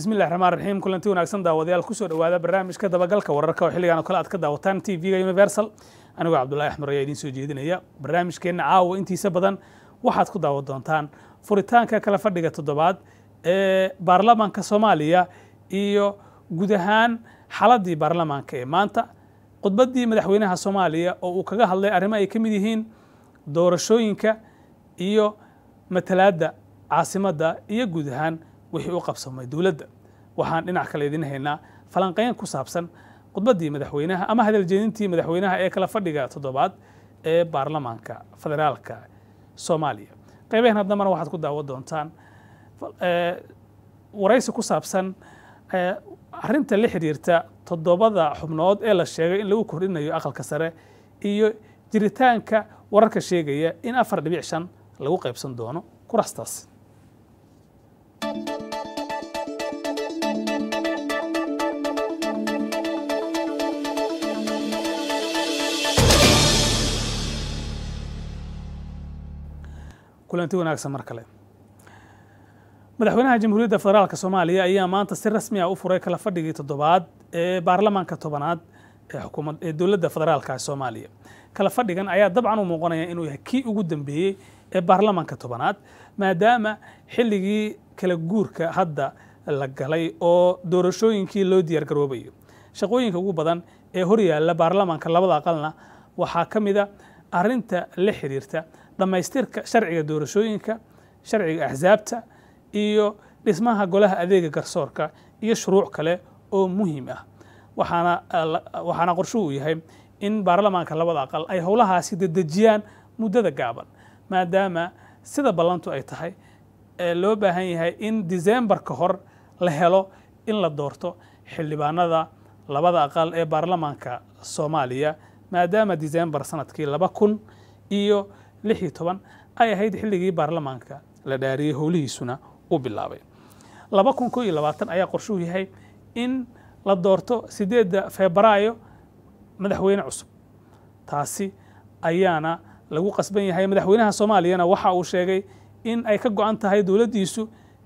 bismillahi raxmaan raxiim kulanti wanaagsan daawadayaal kusoo dhawaada barnaamijka dabagalka wararka oo xilligan oo kale aad ka daawataan t v-ga universal anigoo cabdullahi axmer ayaa idiin soo jeedinaya barnaamijkeenna caawa intiisa badan waxaad ku daawan doontaan furitaanka kala fadhiga toddobaad ee baarlamaanka soomaaliya iyo guud ahaan xaladdii baarlamaanka ee maanta khudbaddii madaxweynaha soomaaliya oo uu kaga hadlay arrimo ay ka mid yihiin doorashooyinka iyo matalaadda caasimadda iyo guud ahaan wixii u qabsamay dowladda waxaan dhinac kale idin haynaa falanqayn ku saabsan khudbaddii madaxweynaha ama hadaljeedintii madaxweynaha ee kala fadhiga toddobaad ee baarlamaanka federaalka soomaaliya qaybahan haddamana waxaad ku daawo doontaan waraysi ku saabsan arrinta la xidhiirta toddobada xubnood ee la sheegay in lagu kordhinayo aqalka sare iyo jiritaanka wararka sheegaya in afar dhibic shan lagu qaybsan doono kuraastaas kulanti wanaagsan mar kale madaxweynaha jamhuuriyadda federaalk soomaaliya ayaa maanta si rasmi ah u furay kala fadhigii toddobaad ee baarlamaanka tobanaad ee dowladda federaalka soomaaliya kala fadhigan ayaa dabcan u muuqanaya inuu yahay kii ugu dambeeyey ee baarlamaanka tobanaad maadaama xilligii kala guurka hadda la galay oo doorashooyinkii loo diyaargaroobayo shaqooyinka ugu badan ee horyaalla baarlamaanka labada aqalna waxaa ka mid a ah arrinta la xiriirta dhammaystirka sharciga doorashooyinka sharciga axsaabta iyo dhismaha golaha adeega garsoorka iyo shuruuc kale oo muhiim ah waxaana waxaana qorsho uu yahay in baarlamaanka labada aqal ay howlahaasi dedejiyaan muddada gaaban maadaama sida ballantu ay tahay loo baahan yahay in disembar ka hor la helo in la doorto xildhibaanada labada aqal ee baarlamaanka soomaaliya maadaama disembar sanadkii laba kun iyo lix iyo toban ay ahayd xilligii baarlamaanka la dhaariyey howlihiisuna uu bilaabay laba kun koo iyo labaatan ayaa qorshuhu yahay in la doorto sideedda febraayo madaxweyne cusub taasi ayaana lagu qasban yahay madaxweynaha soomaaliyana waxa uu sheegay in ay ka go-an tahay dowladdiisu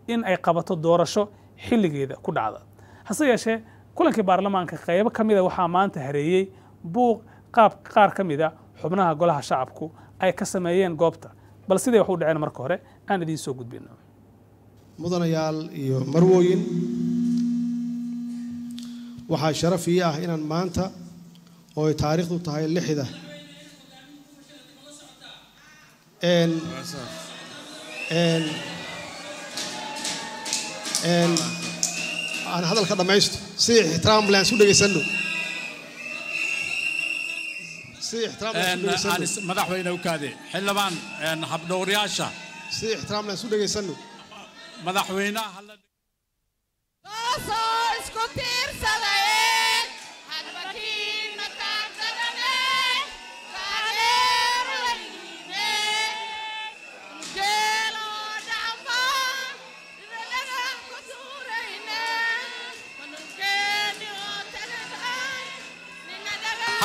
in ay qabato doorasho xilligeeda ku dhacda hase yeeshee kulankii baarlamaanka qaybo ka mida ah waxaa maanta hareeyey buuq qaab qaar ka mida ah xubnaha golaha shacabku ay ka sameeyeen goobta bal siday wax u dhaceen marka hore aan idiin soo gudbino mudanayaal iyo marwooyin waxaa sharaf ii ah inaan maanta oo ay taariikhdu tahay lixda aan hadalka dhammaysto sidii ixtiraam laan isu dhegaysano Uh, madaxweyne ukaade xildhibaan habdhowryaasha si ixtiraam leh isu dhegaysano madaxweynaha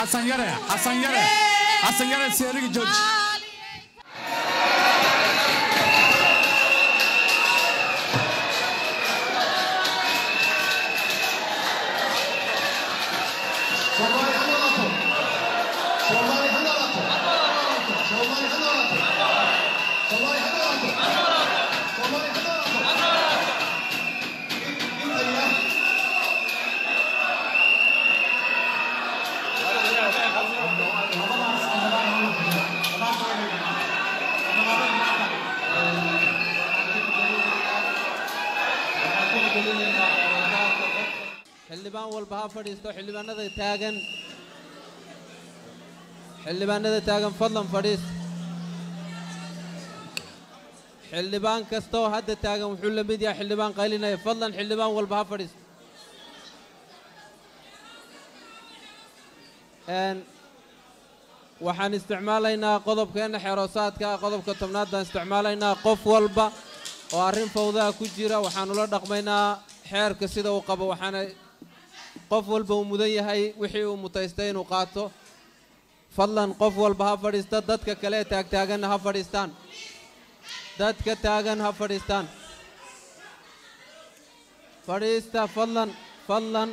Hasan Yara, Hasan Yara, Hasan Yara Seyirlik Coç. xildhibaan walba ha fadhiisto xildhibaanada taagan xildhibaanada taagan fadlan fadhiisto xildhibaan kastaoo hadda taagan wuxuu la mid yahay xildhibaan qaylinaya fadlan xildhibaan walba ha fadhiisto waxaan isticmaalaynaa qodobkeenna xeroosaadka qodobka tobnaad baan isticmaalaynaa qof walba oo arrin fawdaha ku jira waxaan ula dhaqmaynaa xeerka sida uu qabo waxaana qof walba uu mudan yahay wixii uu mutaystay inuu qaato fadlan qof walba ha fadhiista dadka kale taagtaaganna ha fadhiistaan dadka taagan ha fadhiistaan fadhiista fadlan fadlan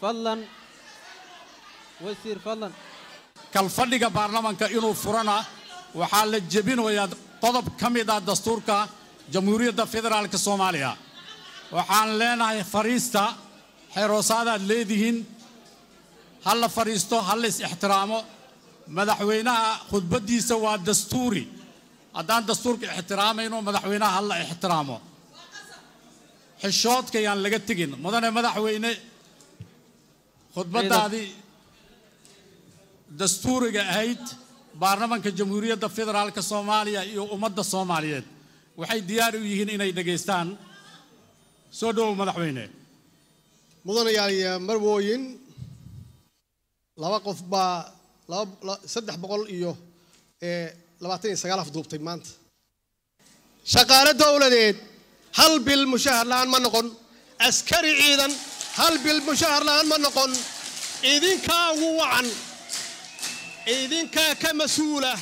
fadlan wasiir fadlan kalfadhiga baarlamanka inuu furana waxaa la jebinayaa qodob ka mid ah dastuurka jamhuuriyadda federaalka soomaaliya waxaan leenahay fadhiista xeeroosaadaad leedihiin ha la fadhiisto ha la is-ixtiraamo madaxweynaha khudbaddiisa waa dastuuri haddaan dastuurka ixtiraamayno madaxweynaha ha la ixtiraamo xishoodkayaan laga tegin mudane madaxweyne khudbaddaadii dastuuriga ahayd baarlamanka jamhuuriyadda federaalka soomaaliya iyo ummadda soomaaliyeed waxay diyaar u yihiin inay dhegaystaan soo dhowow madaxweyne mudanayaaliya marwooyin laba qof baa saddex boqol iyo eh, labaatan iyo sagaal af duubtay maanta shaqaale dowladeed hal bil mushahar la-aan ma noqon askari ciidan hal bil mushahar la-aan ma noqon idinkaa ugu wacan idinkaa ka mas-uulah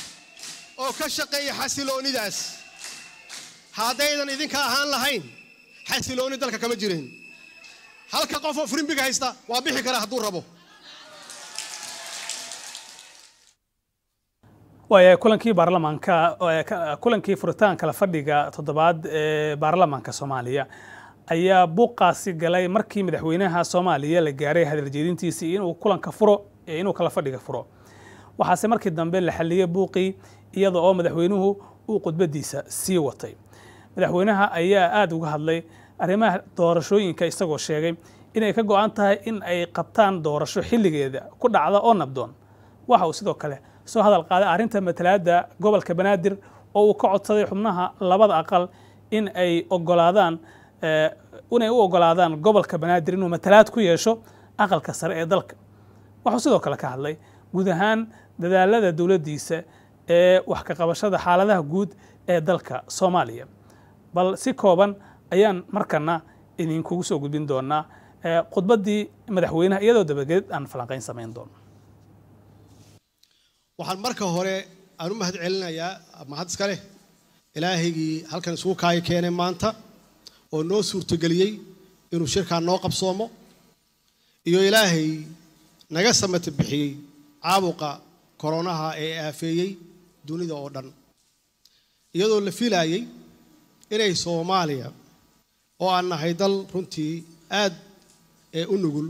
oo ka shaqeeya xasiloonidaas haddaydan idinka ahaan lahayn xasilooni dalka kama jireen halka qofoo frimbiga haysta waa bixi karaa hadduu rabo waaya kulankii baarlamaanka kulankii furitaanka la fadhiga toddobaad ee baarlamaanka soomaaliya ayaa buuqaasi galay markii madaxweynaha soomaaliya la gaaray hadaljeedintiisii inuu kulanka furo inuu kala fadhiga furo waxaase markii dambe la xalliyey buuqii iyada oo madaxweynuhu uu khudbadiisa sii watay madaxweynaha ayaa aada uga hadlay arrimaha doorashooyinka isagoo sheegay inay ka go-an tahay in ay qabtaan doorasho xilligeeda ku dhacda oo nabdoon waxa uu sidoo kale soo hadal qaaday arrinta matalaadda gobolka banaadir oo uu ka codsaday xubnaha labada aqal in ay ogolaadaan eh, inay u ogolaadaan gobolka banaadir inuu matalaad ku yeesho aqalka sare ee dalka wuxuu sidoo kale ka hadlay guud ahaan dadaalada dowladdiisa ee wax ka qabashada xaaladaha guud ee dalka soomaaliya bal si kooban ayaan markana idinkugu soo gudbin doonaa khudbaddii madaxweynaha iyadoo dabageed aan falanqayn samayn doono waxaan marka hore aan u mahad celinayaa mahad iska leh ilaahaygii halkan isugu kaaya keenay maanta oo noo suurtogeliyey inuu shirkaa noo qabsoomo iyo ilaahay naga samata bixiyey caabuqa koronaha ee aafeeyey dunida oo dhan iyadoo la filaayey inay soomaaliya oo aan nahay dal runtii aad ee u nugul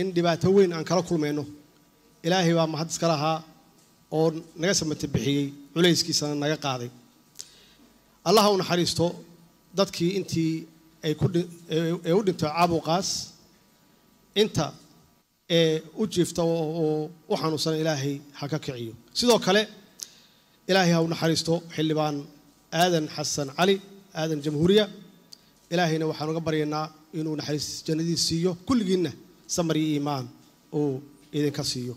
in dhibaato weyn aan kala kulmayno ilaahay baa mahad iska lahaa oo naga samata bixiyey culayskiisana naga qaaday allaha u naxariisto dadkii intii ay kuee u dhinto caabuqaas inta ee u jiifta oo u xanuunsana ilaahay ha ka kiciyo sidoo kale ilaahay ha u naxariisto xildhibaan aadan xasan cali aadan jamhuuriya ilaahayna waxaan uga baryaynaa inuu naxariis jannadii siiyo kulligiinna samar iyo iimaan uu idinka siiyo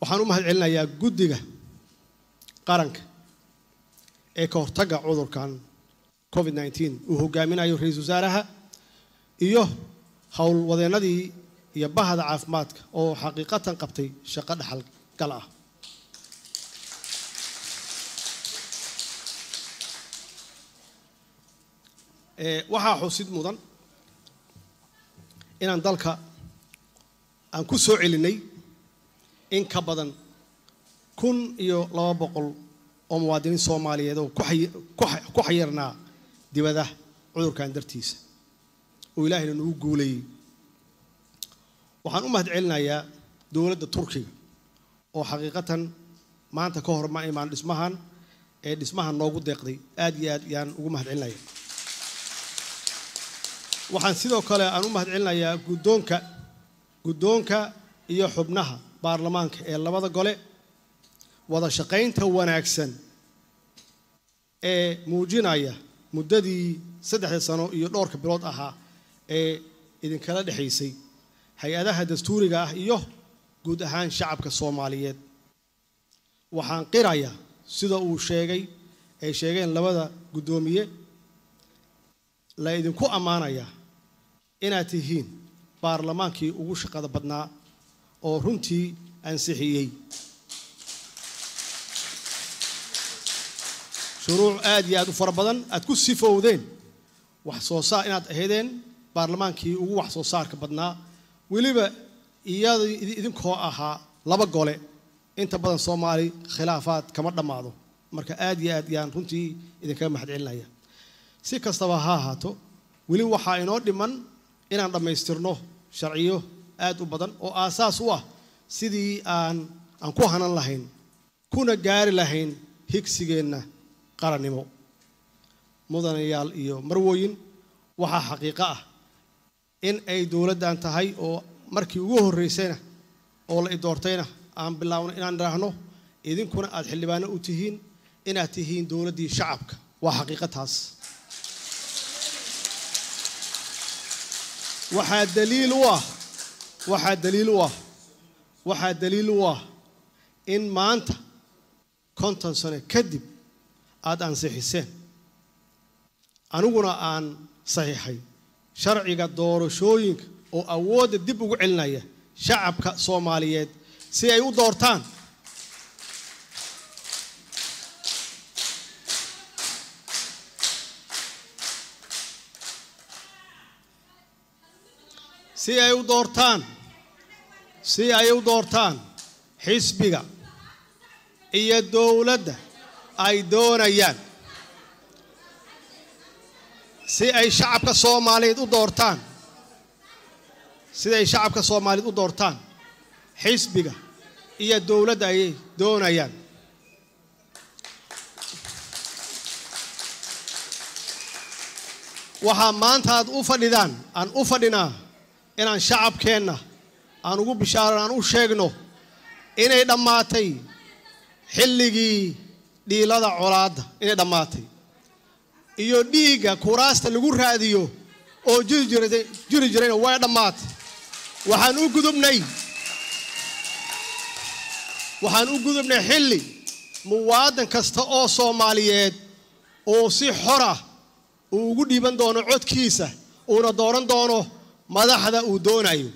waxaan u mahad celinayaa guddiga qaranka ee ka hortagga cudurkan covid nineteen uu hogaaminayo ra iisal wasaaraha iyo howlwadeennadii iyo bahda caafimaadka oo xaqiiqatan qabtay shaqo dhaxal gal ah Eh, waxaa xusid mudan inaan dalka aan ku soo celinay in ka badan kun iyo laba boqol oo muwaadiniin soomaaliyeed oo ku xayirnaa dibada cudurkan dartiisa oo ilaahayna nagu guulayay waxaan u mahad celinayaa dowladda turkiga oo xaqiiqatan maanta ka hor ma imaan dhismahan ee dhismahan noogu deeqday aad iyo aad yaan ugu mahad celinayaa waxaan sidoo kale aan u mahadcelinayaa guddoonka guddoonka iyo xubnaha baarlamaanka ee labada gole wada shaqaynta wanaagsan ee muujinaya muddadii saddexda sano iyo dhowrka bilood ahaa ee idinkala dhexaysay hay-adaha dastuuriga ah iyo guud ahaan shacabka soomaaliyeed waxaan qirayaa sida uu sheegay ay sheegeen labada guddoomiye la idinku ammaanayaa inaad tihiin baarlamaankii ugu shaqada badnaa oo runtii ansixiyey shuruuc aad iyo aad u fara badan aad ku sifowdeen wax soo saar inaad ahaydeen baarlamaankii ugu wax soo saarka badnaa weliba iyada idinkoo ahaa laba gole inta badan soomaali khilaafaad kama dhammaado marka aada iyo aad yaan runtii idinkaga mahad celinaya si kastaba ha ahaato weli waxaa inoo dhiman inaan dhammaystirno sharciyo aad u badan oo aasaas u ah sidii aan aan ku hanan lahayn kuna gaari lahayn higsigeenna qarannimo mudanayaal iyo marwooyin waxaa xaqiiqo ah in ay dowladdan tahay oo markii ugu horraysayna oo la idoortayna aan bilaabno inaan idhaahno idinkuna aad xildhibaano u tihiin inaad tihiin dowladdii shacabka waa xaqiiqo taas waxaa daliil u ah waxaa daliil u ah waxaa daliil u ah in maanta konton sano kadib aada ansixiseen aniguna aan saxiixay sharciga doorashooyinka oo awoodda dib ugu celinaya shacabka soomaaliyeed si ay u doortaan si ay u doortaan si ay u doortaan xisbiga iyo dowladda ay doonayaan si ay shacabka soomaaliyeed u doortaan siday shacabka soomaaliyeed u doortaan xisbiga iyo dowladda ay doonayaan waxaa maanta aad u fadhidaan aan u fadhinaa inaan shacabkeenna aan ugu bishaaran aan u sheegno inay dhammaatay xilligii dhiilada colaadda inay dhammaatay iyo dhiigga kuraasta lagu raadiyo oo jiri jirayna way dhammaatay waxaan u gudubnay waxaan u gudubnay xilli muwaadan kasta oo soomaaliyeed oo si xor ah uu ugu dhiiban doono codkiisa uuna dooran doono madaxda uu doonayo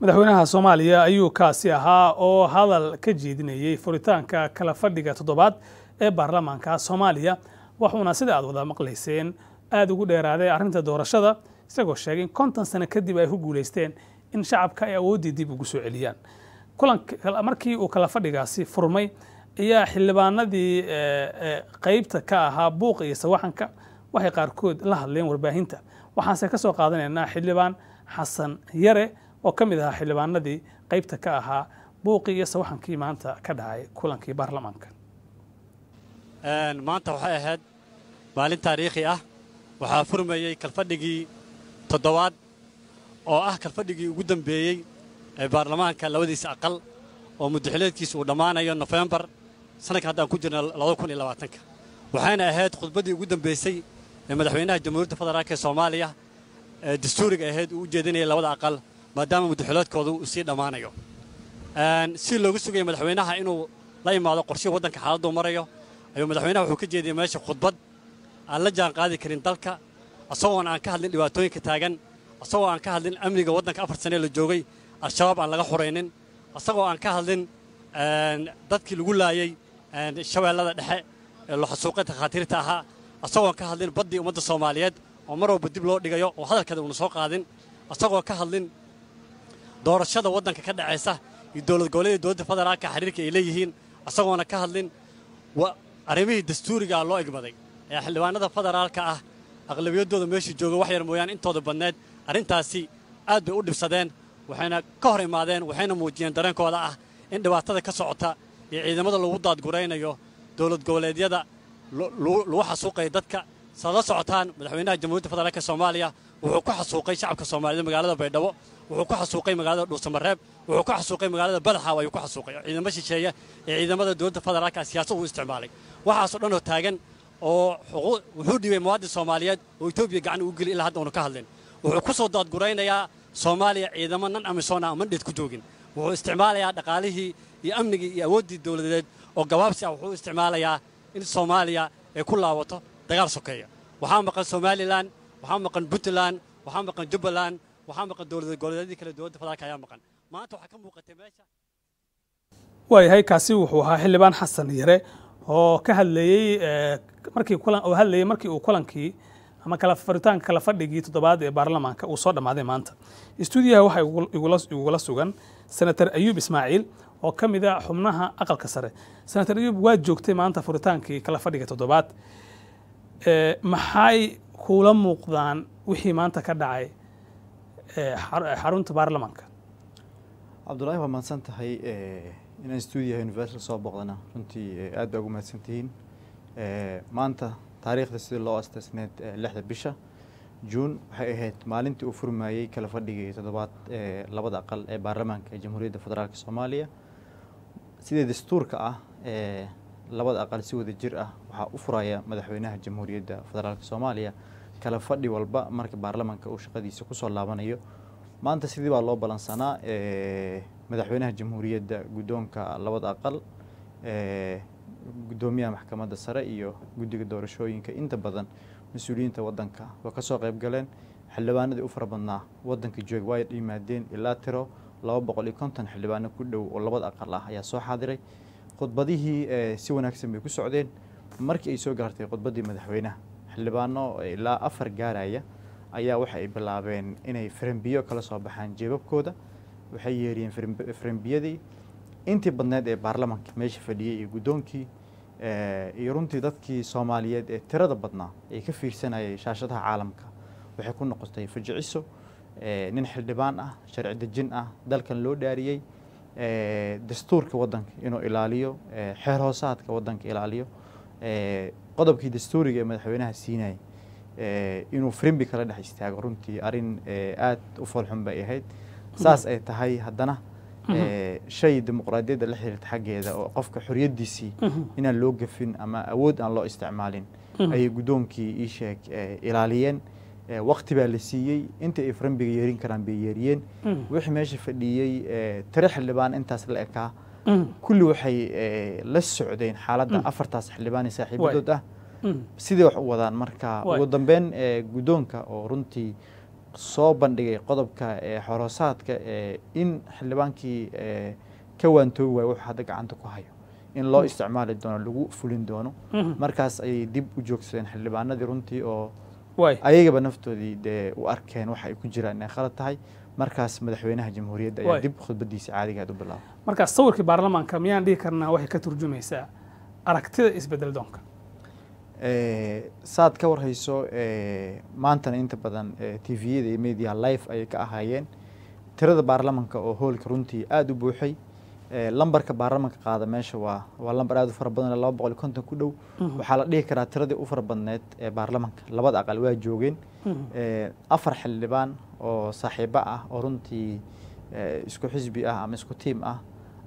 madaxweynaha soomaaliya ayuu kaasi ahaa oo hadal ka jeedinayay furitaanka kala fadhiga toddobaad ee baarlamaanka soomaaliya wuxuuna sida aad wada maqlayseen aada ugu dheeraaday arrinta doorashada isagoo sheegay in kontan sane kadib ay ku guulaysteen in shacabka ay awooddii dib ugu soo celiyaan markii uu kala fadhigaasi furmay ayaa xildhibaanadii eh, eh, qaybta ka ahaa buuqa iyo sawaxanka waxay qaarkood la hadleen warbaahinta waxaanse ka soo qaadanaynaa xildhibaan xasan yare oo ka mid ahaa xildhibaanadii qaybta ka ahaa buuqii iyo sawaxankii maanta ka dhacay kulankii baarlamaanka maanta waxay ahayd maalin taariikhi ah waxaa furmayey kalfadhigii toddobaad oo ah kalfadhigii ugu dambeeyey ee baarlamaanka labadiisa aqal oo muddaxileedkiisa uu dhammaanayo nofembar sanadka haddaan ku jirna labadakuniyolabaatanka waxaana ahayd khudbaddii ugu dambaysay ee madaxweynaha jamhuuriyadda federaalka ee soomaaliya ee dastuuriga ahayd uu u jeedinaya labada aqal maadaama muddaxuleedkooda uu sii dhammaanayo si loogu sugaya madaxweynaha inuu la imaado qorshihi waddanka xaaladdu marayo ayuu madaxweynaha wuxuu ka jeediyey meesha khudbad aan la jaan karin dalka asagoon aan ka hadlin dhibaatooyinka taagan asagoo aan ka hadlin amniga waddanka afar sanee la joogay al-shabaab aan laga xoraynin asagoo aan ka hadlin dadkii lagu laayay shabeellada dhexe ee loxasuuqeynta khaatiirta ahaa asagoon ka hadlin baddii ummadda soomaaliyeed oo mar walba dib loo dhigayo oo hadalkeeda uuna soo qaadin asagoo ka hadlin doorashada waddanka ka dhacaysa iyo dowlad goboleeda dowladda federaalka xiriirka ay leeyihiin asagoona ka hadlin arrimihii dastuurigaa ah loo igmaday ayaa xildhibaanada federaalka ah aqlabiyadooda meesha jooga wax yar mooyaane intooda badneed arrintaasi aad bay u dhibsadeen waxayna ka hor imaadeen waxayna muujiyeen dareenkooda ah in dhibaatada ka socota iyo ciidamada lagu daadguraynayo dowlad goboleedyada lagu xasuuqaya dadka saad la socotaan madaxweynaha jamhuuriyadda federaalk soomaaliya wuxuu ku xasuuqay shacabka soomaaliyed magaalada baydhabo wuxuu ku xasuuqay magaalada dhuusamareeb wuxuu ku xasuuqay magaalada badaxaaw ayuu ku xasuuqay oo ciidamo shisheeya ee ciidamada dowladda federaalka siyaasad uu isticmaalay waxaasoo oo taagan oo wuxuu dhibay muwaadin soomaaliyeed oo etoobiya gacan ugu geliy ilaa hadda uunu ka hadlin wuxuu ku soo daadguraynayaa soomaaliya ciidamo nan amisoon ah mandheed ku joogin wuxuu isticmaalayaa dhaqaalihii iyo amnigii iyo awooddii dowladeed oo gabaabsi ah wuxuu isticmaalayaa in soomaaliya ay ku laabato dagaal sokeeya waxaa maqan somalilan waxaa maqan puntland waxaa maqan jubbaland waxaa maqan dowlad goboleedyadii kale dowladda federaalka ayaa maqan maanta waxaa ka muuqatay meesha waayahay wuxuu ahaa xildhibaan xasan yare oo ka hadleeyey eh, markii kulan oo hadleeyey markii uu kulankii ama kala faritaanka kala fadhigii toddobaad ee baarlamaanka uu soo dhammaaday maanta stuudiyaha waxaa igula sugan senator ayuub ismaaciil oo ka mid a ah xubnaha aqalka sare senator ayub waa joogtay maanta furitaankii kala fadhiga toddobaad maxay kuula muuqdaan wixii maanta ka dhacay xarunta baarlamaanka cabdullaahi waa mahadsan tahay inaan stuudiyaha universal soo booqdana runtii aad baa ugu mahadsan tihiin maanta taariikhda sidii loo astasneed lixda bisha juun waxay ahayd maalintii uu furmaayey kala fadhigii toddobaad ee labada aqal ee baarlamaanka ee jamhuuriyadda federaalk soomaaliya sida dastuurka ah ee labada aqal si wada jir ah waxaa u furaya madaxweynaha jamhuuriyadda federaalk soomaaliya kala fadhi walba marka baarlamanka uu shaqadiisa kusoo laabanayo maanta sidii baa loo ballansanaa balansanaa madaxweynaha jamhuuriyadda guddoonka labada aqal guddoomiyaha maxkamadda sare iyo guddiga doorashooyinka inta badan mas-uuliyiinta wadanka waa kasoo qayb galeen xildhibaanadii u fara badnaa wadanka joog waa yimaadeen ilaa tiro laba boqol iyo konton xildhibaano ku dhow oo labada aqal ah ayaa soo xaadiray khudbadihii eh, si wanaagsan bay ku socdeen markii ay soo gaartay khudbadii madaxweynaha xildhibaano eh, ilaa afar gaaraya ayaa waxa ay bilaabeen inay frembiyo kala soo baxaan jeebabkooda waxay yeeriyeen frembiyadii intii badneed ee baarlamaanka meesha fadhiyey iyo guddoonkii eh, iyo runtii dadkii soomaaliyeed ee tirada badnaa ay ka fiirsanayay shaashadaha caalamka waxay ku noqotay fajiciso nin xildhibaan ah sharci dejin ah dalkan loo dhaariyey dastuurka wadanka inuu ilaaliyo xeer hoosaadka wadanka ilaaliyo qodobkii dastuuriga ee madaxweynaha siinayay inuu frimbi kala dhex istaago runtii arin aad u foolxun bay ahayd saas ay tahay haddana shay dimuqraadiyadda la xiriirta xaggeeda oo qofka xoriyaddiisii inaan loo gafin ama awood aan loo isticmaalin ayay guddoonkii ii sheeg ilaaliyeen wakti baa la siiyey inta ay faranbiga yeerin karaan bay yeeriyeen mm. wixii meesha fadhiyey tiro xildhibaan intaas la ekaa mm. kulli waxay la socdeen xaaladda mm. afartaas xildhibaanee saaxiibadood ah sidii wax u wadaan marka ugu dambeyn guddoonka oo runtii soo bandhigay qodobka xoroosaadka in xildhibaankii ka waantoobi waayo wuxuu hadda gacanta ku hayo in loo isticmaali doono lagu fulin doono mm-hmm. markaas ayay dib u joogsadeen xildhibaanadii runtii oo ayagaba naftoodii dee u arkeen waxa ay ku jiraan inay khalad tahay markaas madaxweynaha jamhuuriyadda ayaa dib khudbadiisa caadiga aad u bilaabay markaas sawirkii baarlamaanka miyaan dhihi karnaa waxay ka turjumaysaa aragtida isbedel doonka eh, saad ka warhayso eh, maantana inta badan eh, t v yada iyo media life ayay ka ahaayeen tirada baarlamanka oo hoolka runtii aada u buuxay lambarka baarlamanka qaada meesha waa waa lambar aad u fara badan laba boqol konton ku dhow mhm. waxaa la dhihi karaa tiradii u fara badneed ee baarlamanka labada aqal waa joogeen mhm. afar xildhibaan oo saaxiibo ah oo runtii isku xisbi ah ama isku tiim ah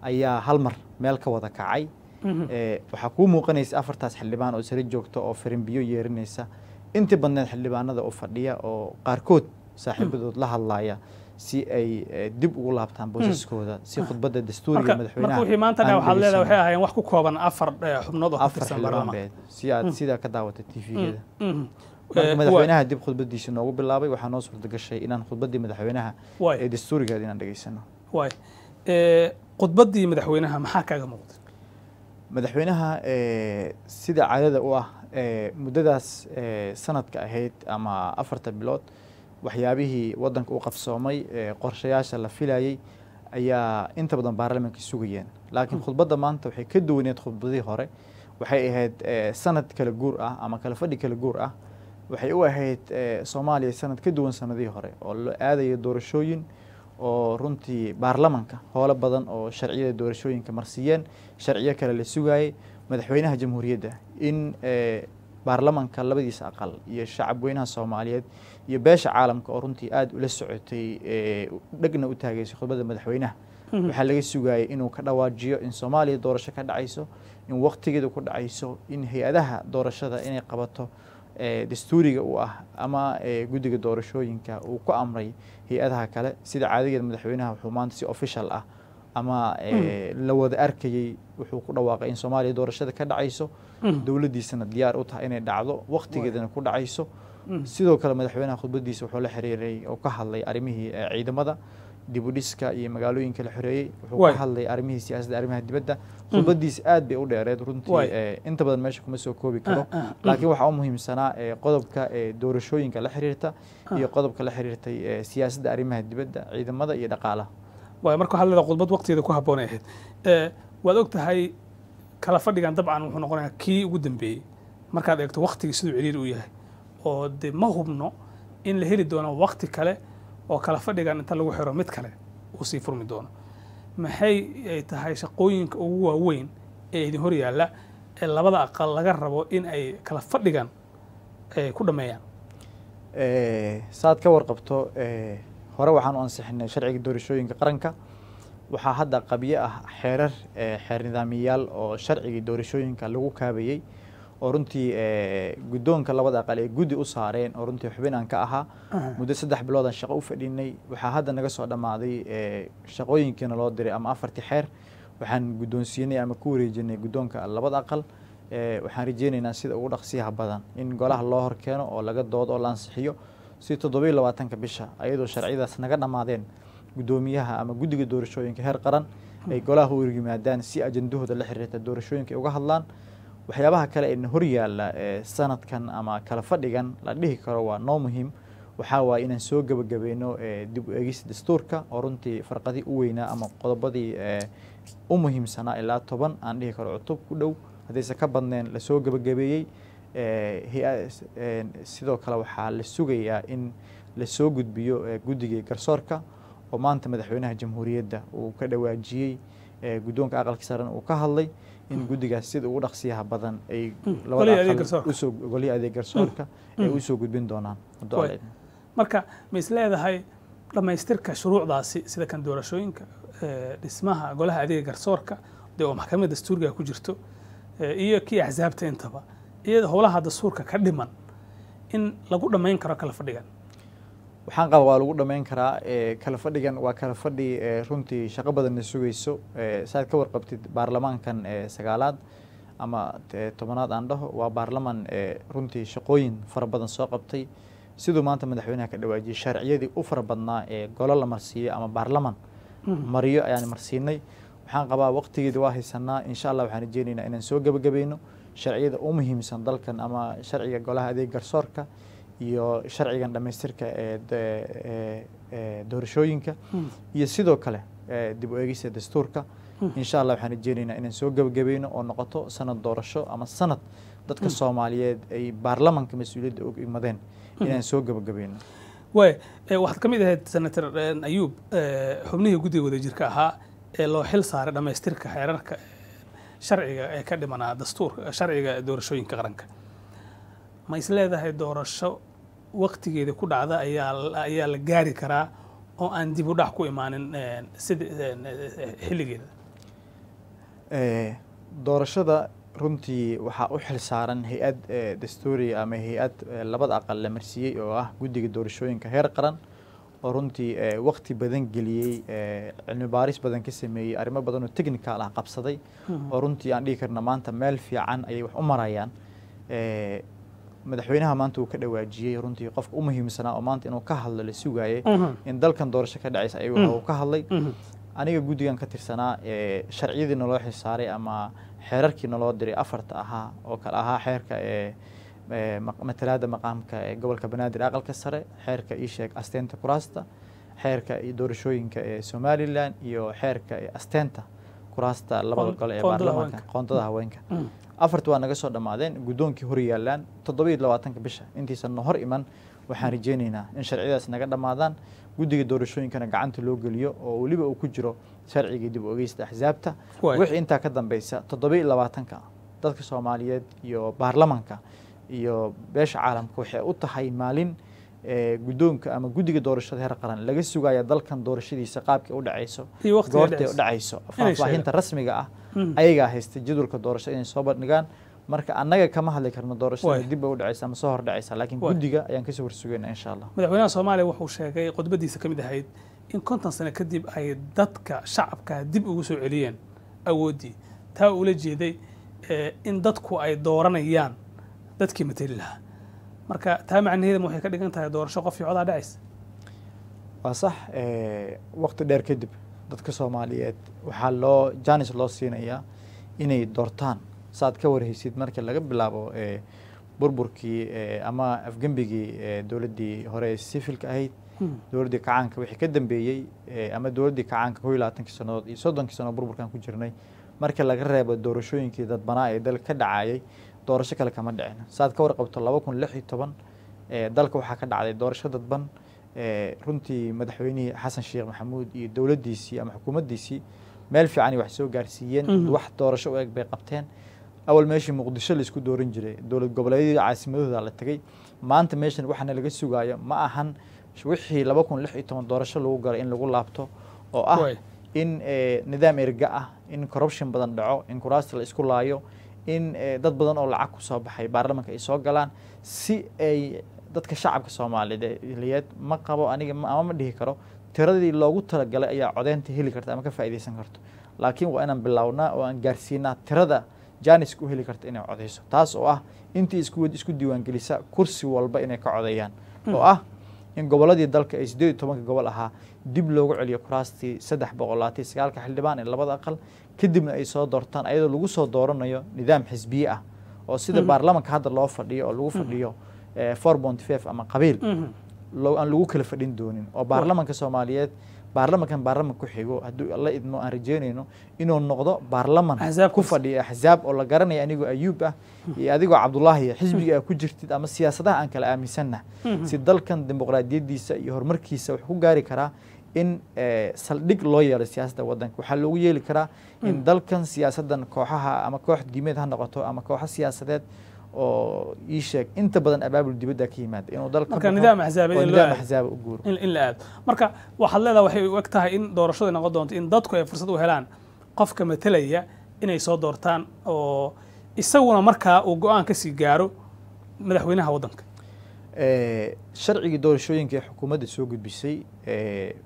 ayaa hal mar meel ka wada kacay mhm. waxaa kuu muuqanaysa afartaas xildhibaan oo sari joogta oo firimbiyo yeerinaysa intii badneed xildhibaanada oo fadhiya oo qaarkood saaxiibadood la hadlaaya si ay eh, dib ugu laabtaan hmm. boosaskooda si ah. khudbadda dastuuriga madaxweynaha wixii maanta waxaad leedahay waxay ahaayeen wax ku kooban afar eh, xubnood oo ka tirsan si aad hmm. sidaa ka daawatay t tvgeeda hmm. eh, madaxweynaha dib khudbadiisa noogu bilaabay waxaa noo suurtagashay inaan khudbaddii madaxweynaha ee dastuurigeeda inaan dhegaysano waay khudbaddii madaxweynaha maxaa kaaga muuqday madaxweynaha sida caadada u ah muddadaas sanadka ahayd ama afarta bilood waxyaabihii wadanka u qafsoomay ee qorshayaasha la filayey ayaa inta badan baarlamanka sugayeen laakiin hmm. khudbadda maanta waxay ka duwaneed khudbadii hore waxay ahayd eh, sanad kala guur ah ama kala fadhi kala guur ah waxay u ahayd eh, soomaaliya sanad ka duwan sanadihii hore oo la aadayo doorashooyin oo runtii baarlamanka hoolo badan oo sharciyada doorashooyinka marsiiyeen sharciyo kale la sugaayay madaxweynaha jamhuuriyadda in eh, baarlamanka labadiisa aqal iyo shacabweynaha soomaaliyeed iyo beesha caalamka oo runtii aada ula socotay dhegna u taagaysay khudbada madaxweynaha mm-hmm. waxaa laga sugayay inuu ka dhawaajiyo in soomaaliya doorasho ka dhacayso in waqtigeeda ku dhacayso in hay-adaha doorashada inay qabato dastuuriga u ah ama guddiga doorashooyinka uu ku amray hay-adaha kale sida caadigeed madaxweynaha wuxuu maanta si official ah ama mm-hmm. la wada arkayey wuxuu ku dhawaaqay in soomaaliya doorashada ka dhacayso mm-hmm. dowladiisana diyaar u tahay inay dhacdo wakhtigeedana ku dhacayso sidoo kale madaxweynaha khudbadiisa wuxuu la xiriiray oo ka hadlay arrimihii eh, ciidamada dibudhiska iyo magaalooyinka la xoreeyey wuxuu ka hadlay arrimihii siyaasadda arrimaha dibadda hmm. khudbadiisa aad bay u dheereed runtii eh, inta badan meesha kuma soo koobi karo ah, ah, ah. laakiin waxaa u muhiimsanaa eh, qodobka doorashooyinka la xiriirta iyo qodobka la xiriirtay siyaasadda arrimaha dibadda ciidamada iyo dhaqaalaha waay marka waxaad leedahay khudbad waqtigeeda ku habboonay ahayd waad og tahay kala fadhigan dabcan wuxuu noqonayaa kii ugu dambeeyey markaad eegto waqtigii siduu ciriiri u yahay oo de ma hubno in la heli doono wakti kale oo kala fadhigan inta lagu xiro mid kale uu sii furmi doono maxay ay tahay shaqooyinka ugu waaweyn ee idin hor yaalla ee labada aqal laga rabo in ay kala fadhigan eh, ku dhammeeyaan eh, saad ka warqabto eh, hore waxaanu ansixinay sharciga doorashooyinka qaranka waxaa hadda qabyo ah xeerar xeer nidaamiyaal oo sharcigii doorashooyinka lagu kaabayey oo runtii eh, gudoonka labada aqal ee guddi u saareen oo runtii xubinaan ka ahaa muddo saddex biloodaan shaqo u fadhiinay waxaa hadda naga soo dhammaaday eh, shaqooyinkiina loo diray ama afartii xeer waxaan guddoonsiinay ama ku wareejinay guddoonka labada aqal eh, waxaan rajeynaynaa sida ugu dhaqsiyaha badan in golaha loo horkeeno oo laga doodo oo la ansixiyo si toddobiyo labaatanka bisha ayadoo sharcidaas naga dhammaadeen guddoomiyaha ama guddiga doorashooyinka heer qaran ay golaha u waryimaadaan si ajendahooda la xiriirta doorashooyinka ay uga hadlaan waxyaabaha kale ee hor yaalla ee sanadkan ama kala fadhigan la dhihi karo waa noo muhiim waxaa waaye inaan soo gebagabayno dib u egis dastuurka oo runtii farqadii u weynaa ama qodobadii u muhiimsanaa ilaa toban aan dhihi karo cutub ku dhow haddayse ka badneen lasoo gebagabeeyey sidoo kale waxaa la sugayaa in lasoo gudbiyo guddigii garsoorka oo maanta madaxweynaha jamhuuriyadda uu ka dhawaajiyey gudoonka aqalka saran uu ka hadlay in hmm. guddigaas sida ugu dhaqsiyaha badan ay hmm. labadausoogolyii adeeg garsoorka hmm. ay u soo gudbin doonaan marka ma is leedahay dhammaystirka shuruucdaasi sida kan doorashooyinka eh, dhismaha golaha adeega garsoorka dee oo maxkamadda dastuuriga ku jirto eh, iyo kii axsaabta intaba iyo howlaha dastuurka ka dhiman in lagu dhammayn karo kala fadhigan waxaan qaba waa lagu dhammayn karaa kala fadhigan waa kala fadhi runtii shaqo badanna sugayso saaad ka warqabtid baarlamaankan sagaalaad ama tobanaad aan dhaho waa baarlamaan runtii shaqooyin fara badan soo qabtay siduu maanta madaxweynaha ka dhawaajiyey sharciyadii u fara badnaa ee golo la marsiiyo ama baarlaman mm-hmm. mariyo ayaan marsiinay waxaan qabaa waqtigeeda waa haysanaa insha allah waxaan rajeynaynaa inaan soo gebagabayno sharciyada u muhiimsan dalkan ama sharciga golaha adeeg garsoorka iyo sharcigan dhammaystirka ee doorashooyinka hmm. iyo sidoo kale dib u eegista dastuurka hmm. insha allah waxaan rajeynaynaa inaan soo gebagabayno oo noqoto sanad doorasho ama sanad dadka hmm. soomaaliyeed ay baarlamanka mas-uuliyadda u imadeen inaan soo gebagabayno waay waxaad ka mid ahayd senator ayuub xubnihii guddiga wadajirka ahaa ee loo xil saaray dhammaystirka xeerarka sharciga ee ka dhimanaa dastuurka sharciga doorashooyinka qaranka ma is leedahay doorasho waqtigeeda ku dhacda ayaa la gaari karaa oo aan dib u dhac ku imaanin eh, sida eh, eh, xilligeeda doorashada runtii waxaa u xil saaran hay-ad dastuuri ama hay-ad labada aqal la marsiiyey oo ah guddiga doorashooyinka heer qaran oo runtii waqti badan geliyey cilmi baaris badan ka sameeyey arrimo badan oo technical ah qabsaday hmm. oo runtii aan dhihi karna maanta meel fiican ayay wax u marayaan madaxweynaha maanta uu ka dhawaajiyey runtii qofka u muhiimsanaa oo maanta inuu ka hadlo la sugaayey mhm. in dalkan doorasho ka dhacaysa ayuu mhm. ka hadlay mhm. aniga guddigan ka tirsanaa ee sharciyadii naloo xisaaray ama xeerarkii naloo diray afarta ahaa oo kale ahaa xeerka ee matalaada maqaamka ee gobolka banaadir aqalka sare xeerka ii sheeg asteenta kuraasta xeerka doorashooyinka ee somalilan iyo xeerka asteenta kuraasta labada gol ee baarlamaanka qoondada haweenka afarta waa naga soo dhammaadeen guddoonkii hor yaallaan toddoba labaatanka bisha intiisana hor iman waxaan rajeynaynaa in sharcidaas naga dhammaadaan guddiga doorashooyinkana gacanta loo geliyo oo weliba uu ku jiro sharcigii dib u ogeysta axsaabta wixii intaa ka dambeysa toddoba labaatanka dadka soomaaliyeed iyo baarlamanka iyo beesha caalamka waxay u tahay maalin eh, guddoonka ama guddiga doorashada heer qaran laga sugaya dalkan doorashadiisa qaabkay u dhacayso goortay u dhacayso faahfaahinta rasmiga ah Hmm. ayagaa haystay jadwalka doorasho inay soo bandhigaan marka annaga kama hadli karno doorashada dib bay u dhacaysa ama soo hordhacaysa lakiin guddiga ayaan kasoo warsugeyna insha allah madaxweynaha soomaaliya wuxuu sheegay khudbadiisa ka mid ahayd in konton sano kadib ay dadka shacabka dib ugu soo celiyeen awooddii taa ula jeeday eh, in dadku ay dooranayaan dadkii mateli lahaa marka taa macnaheedama waxay ka dhigan tahay doorasho qof iyo codaa dhacaysa waa sax eh, waqti dheer kadib dadka soomaaliyeed waxaa loo janis loo siinayaa inay doortaan saaad ka warhaysid marka laga bilaabo eh, burburkii eh, ama afgembigii eh, dowladdii hore sifilka ahayd hmm. dowladii kacaanka wixii ka dambeeyey ama dowladii kacaanka kow iyo labaatankii sannadood iyo soddonkii sannadood burburkan ku jirnay marka laga reebo doorashooyinkii dadbanaa ee dalka ka dhacayay doorasho kale kama dhicin saaad ka warqabto laba kun lix iyo toban dalka waxaa ka dhacday doorasho dadban runtii madaxweynihii xasan sheekh maxamuud iyo dowladdiisii ama xukuumaddiisii meel fiican wax soo gaarsiiyeen mhm. wax doorasho u eg bay qabteen awal meeshii muqdisho laisku dooran jiray dowlad goboleedyadii caasimadooda la tegey maanta meeshan waxaana laga sugaayo ma ahan wixii laba kun lix iyo toban doorasho lagu galay in lagu laabto oo ah in nidaam erga ah in corruption badan dhaco in kuraasta la isku laayo in eh, dad badan oo lacag ku soo baxay baarlamanka ay soo galaan si ay dadka shacabka soomaaliyeed ma qabo aniga ama ma dhihi karo tiradii loogu talagalay ayaa codeynta heli karta ama ka faa'idaysan karto laakiin waa inaan bilownaa oo aan gaarsiinaa tirada janiska u heli karta inay codeyso taas oo ah intii isku isku diiwaangelisa kursi walba inay ka codeeyaan hmm. oo ah in goboladii dalka ay siddeed iyo tobanka gobol ahaa dib loogu celiyo kuraastii saddex boqol labaatan sagaalka xildhibaan ee labada aqal kadibna ay soo doortaan ayadoo lagu soo dooranayo nidaam xisbiye ah oo sida mm-hmm. baarlamanka hadda loo fadhiyo oo lagu mm-hmm. fadhiyo eh, ama qabiil mm-hmm. aan lagu kala fadhin doonin oo baarlamanka soomaaliyeed baarlamankan baarlaman ku xigo hadduu la idmo aan rajeynayno inuu noqdo baarlaman ku fadhiya axzaab oo la garanaya anigoo ayuub ah iyo adigoo cabdulaahi ah, xisbiga aa ku jirtid ama siyaasadaha aan kala aaminsanna si dalkan dimuqraadiyadiisa iyo horumarkiisa wax ku gaari karaa in eh, saldhig loo yeeray siyaasadda wadanka waxaa loogu yeeli karaa in mm. dalkan siyaasaddan kooxaha ama koox diimeed ha noqoto ama kooxo siyaasadeed oo ii sheeg inta badan abaabul dibadda ka yimaada inuu dalka nidaam axzaaba u guuro in la aado marka waxaad leedaha waxay u eg tahay in doorashadu noqon doonto in dadku ay fursad u helaan qofka matalaya inay soo doortaan oo isaguna markaa uu go-aan kasii gaaro madaxweynaha waddanka eh, sharcigii doorashooyinka ee xukuumadda soo gudbisay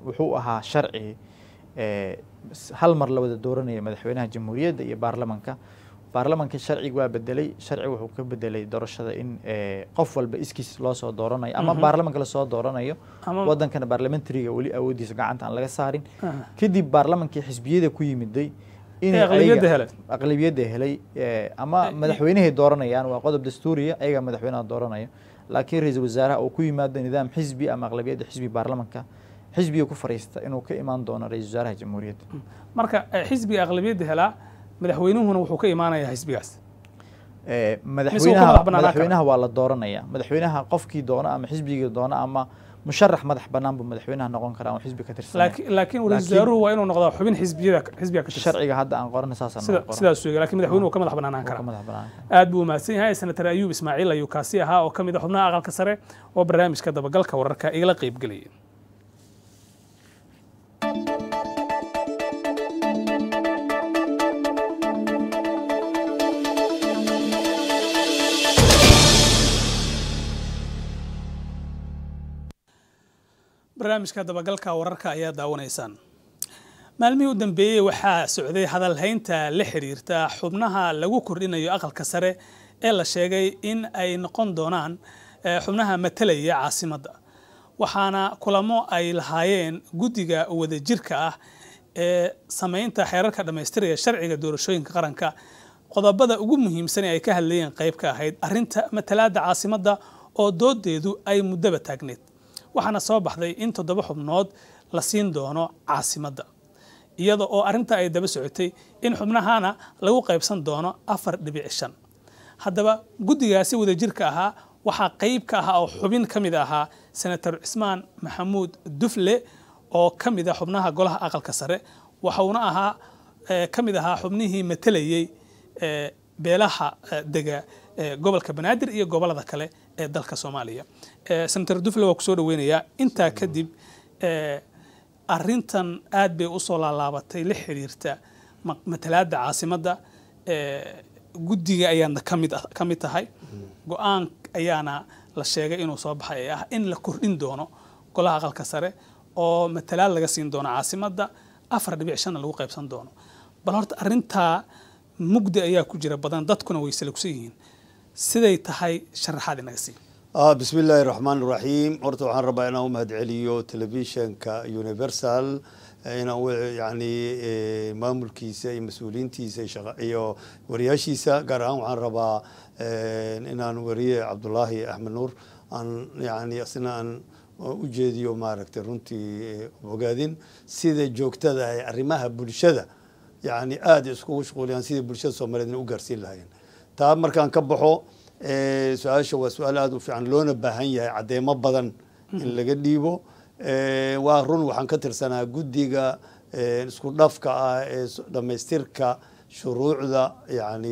wuxuu ahaa sharci hal mar la wada dooranaya madaxweynaha jamhuuriyadda iyo baarlamanka baarlamanka sharciga waa bedelay sharci wuxuu ka bedelay doorashada in qof walba iskiis loosoo soo dooranayo ama mhm. baarlamanka lasoo dooranayo wadankana baarlamentariga weli awooddiisa gacanta aan laga saarin ah. kadib baarlamankii xisbiyada ku yimiday aqlabiyadda helay ama eh, madaxweynahey dooranayaan waa qodob dastuuriya ayagaa madaxweynaha dooranayo laakiin ra-iisul wasaaraha oo ku yimaado nidaam xisbi ama aqlabiyadda xisbi baarlamanka xisbiga ku fariista inuu ka imaan doono ra-isul wasaaraha jamhuuriyadda marka eh, xisbiga aqlabiyadda helaa madaxweynuhuna wuxuu ka imaanayaa xisbigaas eh, madaxweynaha waa la dooranaya madaxweynaha qofkii doono ama xisbigii doono ama musharax madax banaan buu madaxweynaha noqon karaa aan xisbi ka tirsan laakiin waa inuu noqdaa xubin xisbiyada xisbiga ka sharciga hadda aan qoran saas sidaas weeye laakiin madaxweynuhu ka madax banaanaan karaa aad buu mahadsan yahay senator ayuub ismaaciil ayuu kaasi ahaa oo ka mid ah xubnaha aqalka sare oo barnaamijka dabagalka wararka igala qayb gelayay barnaamijka dabagalka wararka ayaa daawanaysaan maalmihii u dambeeyey waxaa socday hadalhaynta la xiriirta xubnaha lagu kordhinayo aqalka sare ee la sheegay in ay noqon doonaan eh, xubnaha matalaya caasimadda waxaana kulamo ay lahaayeen guddiga wadajirka ah ee samaynta xeerarka dhammaystiraya sharciga doorashooyinka qaranka qodobada ugu muhiimsan ee ay ka hadlayeen qeyb ka ahayd arrinta matalaadda caasimadda oo doodeedu ay muddaba taagneed waxaana soo baxday in toddoba xubnood la siin doono caasimadda iyada oo arrinta ay daba socotay in xubnahana lagu qaybsan doono afar dhibici shan haddaba guddigaasi wadajirka ahaa waxaa qayb ka ahaa oo xubin ka mid ahaa senator cismaan maxamuud dufle oo ka mid ah xubnaha golaha aqalka sare waxauna ahaa eh, ka mid ahaa xubnihii matalayey eh, beelaha eh, dega gobolka banaadir iyo gobollada kale ee dalka soomaaliya senator dufle waa kusoo dhaweynayaa intaa kadib arintan aad bay usoo laalaabatay la xiriirta matalaada caasimadda guddiga ayaana kamid ah, ka mid tahay go-aan ayaana la sheegay inuu soo baxay ee ah in la kordhin doono golaha aqalka sare oo matalaad laga siin doono caasimadda afar dhibic shanna lagu qaybsan doono bal horta arintaa mugdi ayaa ku jira badan dadkuna way salugsan yihiin siday tahay sharaxaad inaga sii ah, bismi illaahi raxmaan raxiim horta waxaan rabaa inaan u mahadceliyo telefishinka universal eh, inaan yani eh, maamulkiisa iyo mas-uuliyiintiisa iyo wariyaashiisa gaar ahaan waxaan rabaa eh, inaan wariye cabdulaahi axmed nuur aan yani isna aan ujeediyo jeediyo maaragtay runtii bogaadin sida joogtada ay arrimaha bulshada yani aada iskugu shuquuliyaan sidii bulshada soomaaliyeedna u gaarsiin lahayeen taa markaan ka baxo su-aasha waa su-aal aada u fiican loona baahan yahay cadeymo badan in laga dhiibo waa run waxaan ka tirsanaa guddiga isku dhafka ah ee dhammaystirka shuruucda yani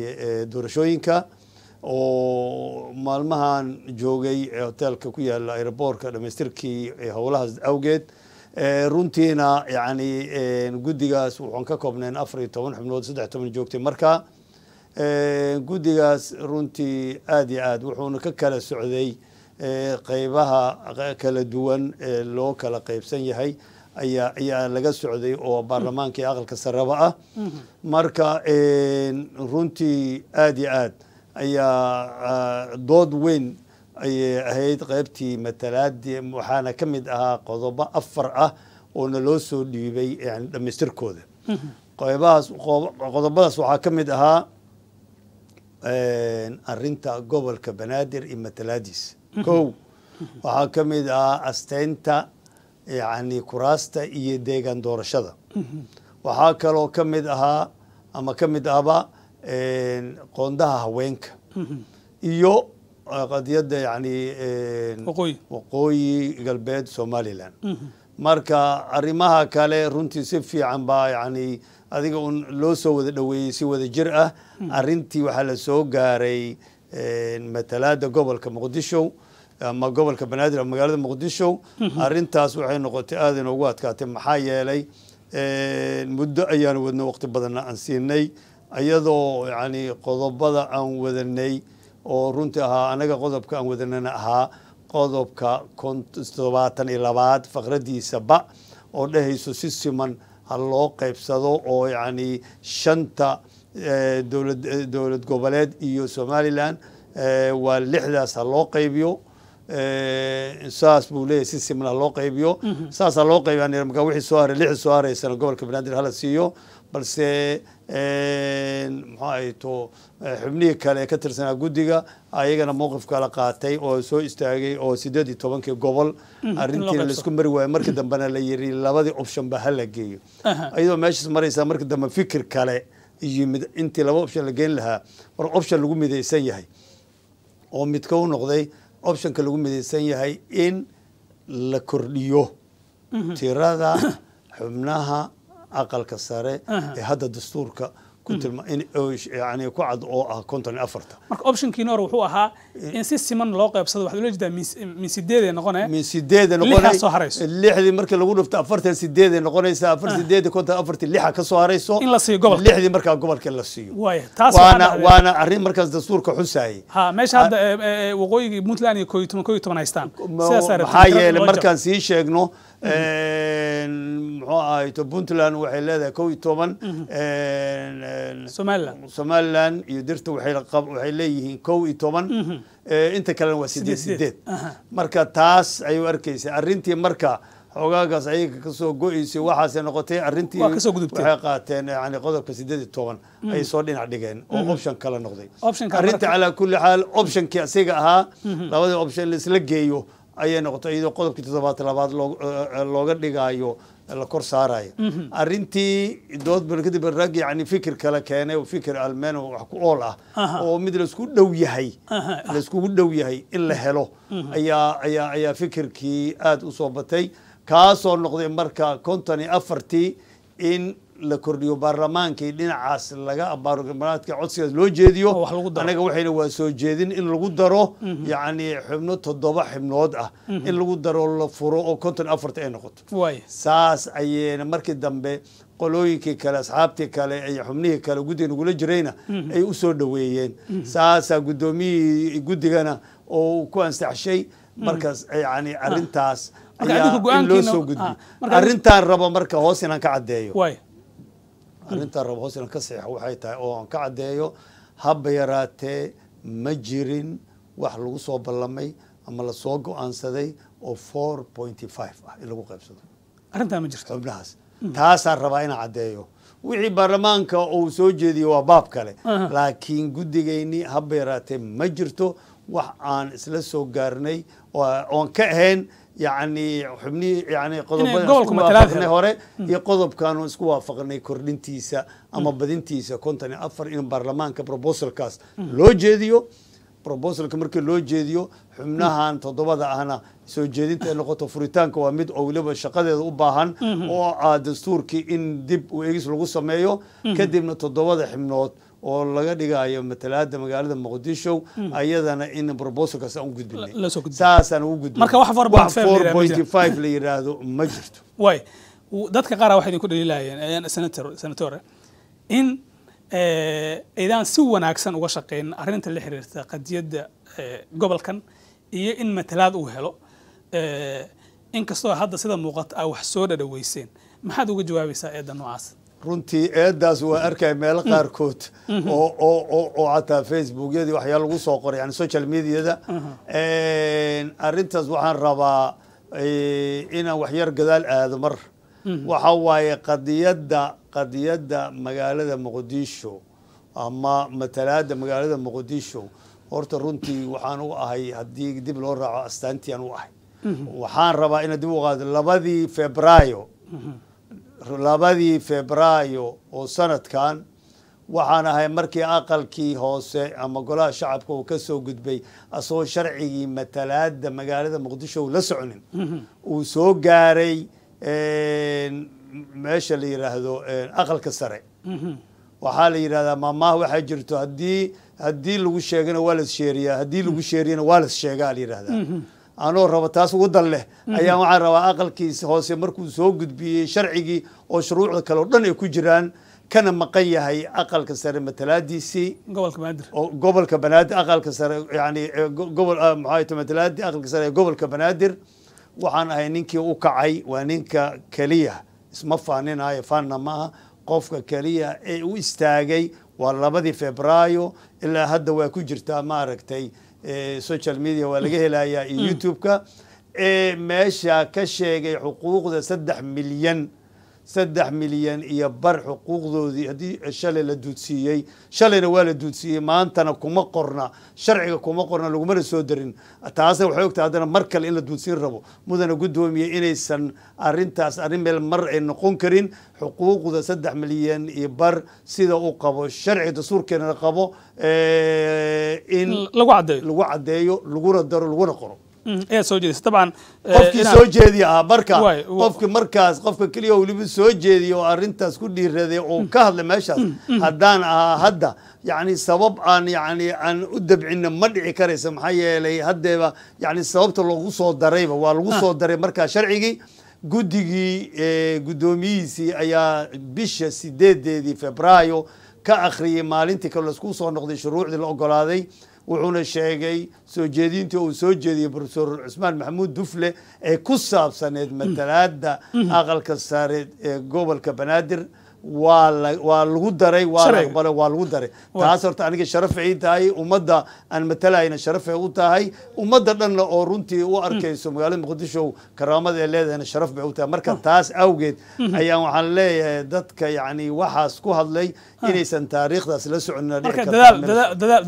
doorashooyinka oo maalmahan joogay hoteelka ku yaala aeroboortka dhamaystirkii howlahaas awgeed runtiina yani guddigaas waxaan ka koobnayn afar iyo toban xubnood saddex toban joogtay markaa guddigaas runtii aada iyo aad wuxuuna ka kala socday qeybaha kala duwan ee loo kala qeybsan yahay ayaa ayaa laga socday oo baarlamaankii aqalka saraba ah marka runtii aada iyo aad ayaa dood weyn ayay ahayd qaybtii matalaadii waxaana ka mid ahaa qodobo afar ah oona loo soo dhiibay yani dhammaystirkooda mm-hmm. qeybahaas qodobadaas waxaa ka mid ahaa arinta gobolka banaadir iyo matalaadiis mhm. kow waxaa ka mid ah asteynta yacni kuraasta iyo deegaan doorashada mhm. waxaa kaloo ka mid ahaa ama ka mid ahba qoondaha haweenka mhm. iyo eh, qadiyadda yacni waqooyi galbeed somalilan marka arrimaha kale runtii si fiican baa yacni adiga un loo soo wada dhoweeyey si wada jir ah hmm. arrintii waxaa la soo gaaray matalaada gobolka muqdisho ama gobolka banaadir ama magaalada muqdisho hmm. arrintaas waxay noqotay aad inoogu adkaatay maxaa yeelay muddo ayaan wadno waqti badanna aan siinay iyadoo yacni qodobada aan wadanay oo runtii ahaa annaga qodobka aan wadanana ahaa qodobka todobaatan iyo labaad fakradiisaba oo dhahayso si siman ha loo qaybsado oo yacni shanta dowla dowlad goboleed iyo somalilan waa lixdaas ha loo qaybiyo saas buu leeyahy si siman ha loo qaybiyo saas ha loo qaybiya wixii soo haray lixii soo haraysana gobolka banaadir hala siiyo balse muxuu ahayto eh, xubnihii kale ka tirsanaa guddiga ayagana mowqif kala qaatay oo soo istaagay oo sideed iyo tobankii gobol mm-hmm, arintiina laisku mari waayo markii dambena la yiri labadii optionba hala geeyo iyadoo meeshaas maraysaa markii dambe fikir kale yimid intii laba option la geeni lahaa war option lagu midaysan yahay oo midka u noqday optionka lagu midaysan yahay in la kordhiyo mm-hmm. tirada xubnaha aqalka sare ee hadda dastuurka hmm. yani ku cad oo ah konton iyo afarta marka optionkiin hore wuxuu ahaa eh, in si siman loo qaybsado waxaad ula jeedaa min sideeday noqone min sideeday noqone soo harayso lixdii markii lagu dhufto afartan sideeday noqonaysa afar ah. sideed konton afartii lixa ka soo harayso in la siiyo gobolka lixdii markaa gobolka in la siiyo waana waana arrin markaas dastuurka xusaayay ha meesha hadda ah, waqooyigii puntland iyo kooyo toban kooyo toban haystaan maxaa yeele markaan sii sheegno muxuu ahayto puntland waxay leedahay kow iyo toban mhm. somalilan iyo dirta waxay leeyihiin kow iyo toban mhm. inta kalena waa sideed sideed marka taas ayuu arkaysa arrintii marka xogaagaas ayaga kasoo go-aysa waxaase noqotay arrintii waxay qaateen yani qodobka sideed iyo toban mhm. ay soo dhinac dhigeen oo option kala noqday arrinta calaa kulli xaal optionkii asiga ahaa labadii option la isla geeyo ayay noqotay iyadoo qodobkii toddobaat labaad eh, eh, looga dhigaayo eh, la kor saarayo mhm. arintii doodbal kadib rag yani fikir kale keenay oo fikir almen wax ku ool ah oo mid laisku dhow yahay laiskugu dhow yahay in la helo mhm. ayaa ayaa ayaa fikirkii aada u soo batay kaasoo noqday marka konton iyo afartii in la kordhiyo baarlamaankii dhinacaas laga baarlamaanka codsigaas loo jeediyo oh, anaga waxayna waa soo jeedin in lagu daro mhm. yacni xubno toddoba xibnood ah mhm. in lagu daro la furo oo konton afarta ay noqoto saas ayeyna markii dambe qolooyinkii kale asxaabtii kale iyo xubnihii kale guddiga nagula jirayna mhm. ay usoo soo dhoweeyeen saasaa guddoomiyihii guddigana oo ku ansaxshay markaas yani ah. arrintaas ayaa in loo soo ah. gudbiy arrintaan raba marka hoos inaan ka caddeeyo arrintaa rab hoos ka saxiixo waxay tahay oo aan ka caddeeyo haba yaraatee ma jirin wax lagu soo ballamay ama lasoo go-aansaday oo four pointy five ah in lagu qaybsado arrintaa ma jirto xubnahaas hmm. taasaan rabaa inaan caddeeyo wixii baarlamaanka uu soo jeediyo waa baab kale laakiin guddigeynii haba yaraatee ma jirto wax aan isla soo gaarnay oon ka ahayn yacni xubnihii yani qodobadawaafaqnay hore hmm. iyo qodobkaanu isku waafaqnay kordhintiisa ama hmm. badintiisa konton iyo afar in baarlamaanka brobosalkaas hmm. loo jeediyo robosalka markii loo jeediyo xubnahan toddobada ahna soo jeedinta ay noqoto furitaanka waa mid oo weliba shaqadeeda u baahan oo ah dastuurkii in dib u eegis lagu sameeyo kadibna toddobada xibnood oo laga dhigayo matalaada magaalada muqdisho hmm. ayadana in robolkaas aan gudbina saasaan u gudbin la ma jirto way dadka qaar waxay idin ku senator senatore in eh, aydaan si wanaagsan uga shaqayn arrinta la xiriirta qadiyadda eh, gobolkan iyo in matalaad uu helo eh, inkastoo hadda sida muuqata a wax soo dhadhaweyseen maxaad uga jawaabaysaa eedda noocaas runtii eedaas waa arkay meelo qaarkood oo xataa facebookyadii waxyaa lagu soo qoray yani social mediada arintaas waxaan rabaa inaan waxyar gadaal aado mar waxa waaye qadiyadda qadiyadda magaalada muqdisho ama matalaada magaalada muqdisho horta runtii waxaan u ahay haddii dib loo raaco astaantiiaan u ahay waxaan rabaa inaan dib u labadii februaayo labadii febraayo oo sanadkan waxaan ahay markii aqalkii hoose ama golaha shacabka uu ka soo gudbay asagoo sharcigii matalaada magaalada muqdisho la soconin mm-hmm. uu soo gaaray meesha la yidhaahdo aqalka sare mm-hmm. waxaa la yidhahdaa maamaha waxaa jirto haddii haddii lagu sheegana waa las sheeriyaa haddii lagu mm-hmm. sheeriyana waa las sheegaa la yidhahdaa anuu rabo taas ugu dan leh mhm. ayaan waxaan rabaa aqalkiisa hoose markuu soo gudbiyey sharcigii oo shuruucda kale oo dhan ay ku jiraan kana maqan yahay aqalka sare matalaadiisii gobolka banaadir aqalka sare yani e, gobol ah, maxaa aqalka sare ee gobolka banaadir waxaan ahay ninkii u kacay waa ninka keliya isma faaninayo faanna maaha qofka keliya ee u istaagay waa labadii febraayo ilaa hadda waa ku jirtaa maaragtay social media waa laga helayaa iyo mm. youtube-ka meesha ka sheegay xuquuqda saddex milyan saddex milyan iyo bar xuquuqdoodii haddii shalay la duudsiiyey shalayna waa la duudsiiyey maantana kuma qorna sharciga kuma qorna lagumana soo darin taasna waxay ogtahay haddana mar kale in la duudsiin rabo mudana guddoomiye inaysan arintaas arrin meel mar ay noqon karin xuquuqda saddex milyan iyo bar sida u qabo sharci la qabo in lagu cadeeyo laguna daro laguna qoro ee soo jeedisa dabcan qofkii soo jeediya ah marka qofki markaas qofka keliya weliba soo jeediya oo arrintaas ku dhiiraday oo ka hadlay meeshaas mm, mm. haddaan ahaa hadda yacni sabab aan yacni aan u dabcinna ma dhici karaysa maxaa yeelay haddeeba yacni sababta lagu soo darayba waa lagu ah. soo daray markaa sharcigii guddigii guddoomiyihiisii ayaa bisha sideedeedii febraayo ka akhriyay maalintii kale laisku soo noqday shuruucdii la ogolaaday wuxuuna sheegay soo jeedinta uu soo jeediyey profesor cusmaan maxamuud dufle ee ku saabsaneed matalaada mm. mm-hmm. aqalka saareed ee gobolka banaadir waa waa lagu daray waa waa lagu daray taas horta aniga sharafay ii tahay ummadda aan matalayna sharafay u tahay ummadda dhanna oo runtii u hmm. arkayso magaalada muqdisho karaamada ee leedahayna sharaf bay u tahay marka taas awgeed hmm. ayaan waxaan leeyahay dadka yacni waxaas ku hadlay hmm. inaysan taariikhdaas la soconina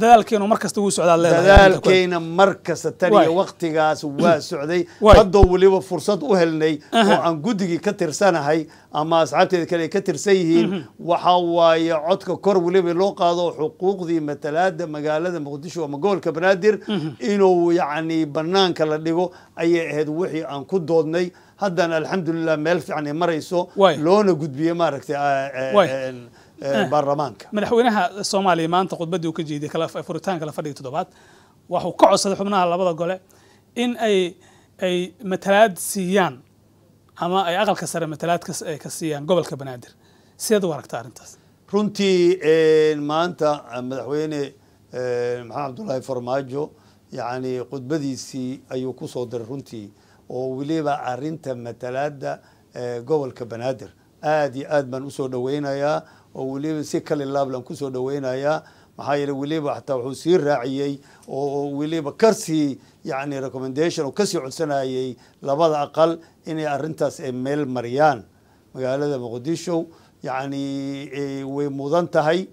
dadaalkeena markasta wuu socdaa dadaalkeena markasta tan iyo waktigaas waa socday haddoo weliba fursad u helnay oo aan guddigii ka tirsanahay ama asxaabteeda kale ay ka tirsan yihiin mhm. waxa waaye codka kor weliba loo qaado xuquuqdii matalaada magaalada muqdisho ama gobolka banaadir mhm. inuu yacni banaanka la dhigo ayay ahayd wixii aan ku doodnay haddana alxamdulilah meel fiican marayso loona gudbiye maaragtay ah, eh, eh, eh, baarlamaanka madaxweynaha soomaaliya maanta khudbaddii uu ka jeediyey furitaanka kala fadhiga toddobaad waxuu ka codsaday xubnaha labada gole in ay ay matalaad siiyaan ama ay aqalka sare matalaad ay ka siiyaan gobolka banaadir sideed u aragtaa arrintaas runtii maanta ah, madaxweyne maxamed cabdullaahi farmaajo yacni khudbadiisii ayuu kusoo diray runtii oo weliba arinta matalaada gobolka banaadir aada iyo aad baan usoo dhaweynayaa oo weliba si kali laablan kusoo dhaweynayaa maxaa yeele weliba xataa wuxuu sii raaciyey oo weliba karsii yani recommendation oo kasii codsanayey labada aqal inay arintaas ay meel mariyaan magaalada muqdisho yani eh, way mudan tahay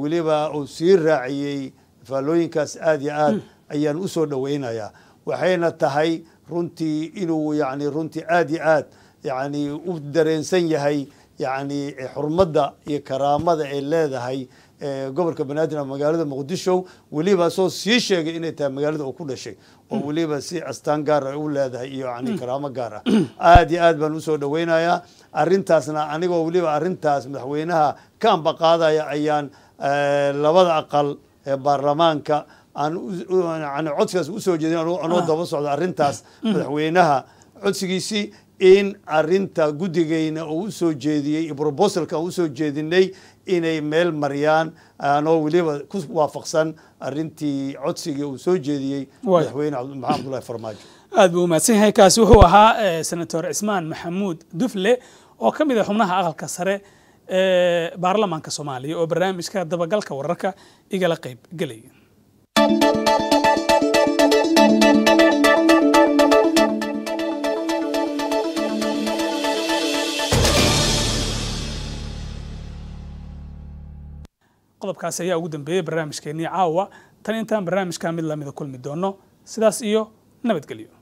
weliba uu sii raaciyey faallooyinkaas aada iyo aada ayaan usoo dhoweynayaa waxayna tahay runtii inuu yani runtii aada iyo aad yani u dareensan yahay yani eh, xurmadda iyo karaamada ay leedahay ee gobolka banaadir ama magaalada muqdisho weliba soo sii sheegay inay tahay magaalada uu ku dhashay oo weliba si astaan gaar ah u leedahay iyo yani karaamo gaar ah aada iyo aad baan usoo dhaweynayaa arintaasna anigoo weliba arintaas madaxweynaha ka qaadaya ayaan labada aqal ee baarlamaanka aan codsigaas usoo jeedin anoo ah. daba socda arintaas madaxweynaha codsigiisii in arinta guddigeyna uu usoo soo jeediyey proposalka u usoo jeedinay inay meel mariyaan anoo weliba ku waafaqsan arintii codsigii uu soo jeediyey madaxweyne maxamed abdullahi farmaajo aad buu umahadsan yahay kaasi wuxuu ahaa eh, senator cismaan maxamuud dufle oo ka mid ah xubnaha aqalka sare ee baarlamaanka soomaaliya oo barnaamijka dabagalka wararka igala qayb gelaya qodobkaasi ayaa ugu dambeeyey barnaamijkeennii caawa tan intaan barnaamijkan mid lamida kulmi doono sidaas iyo nabadgelyo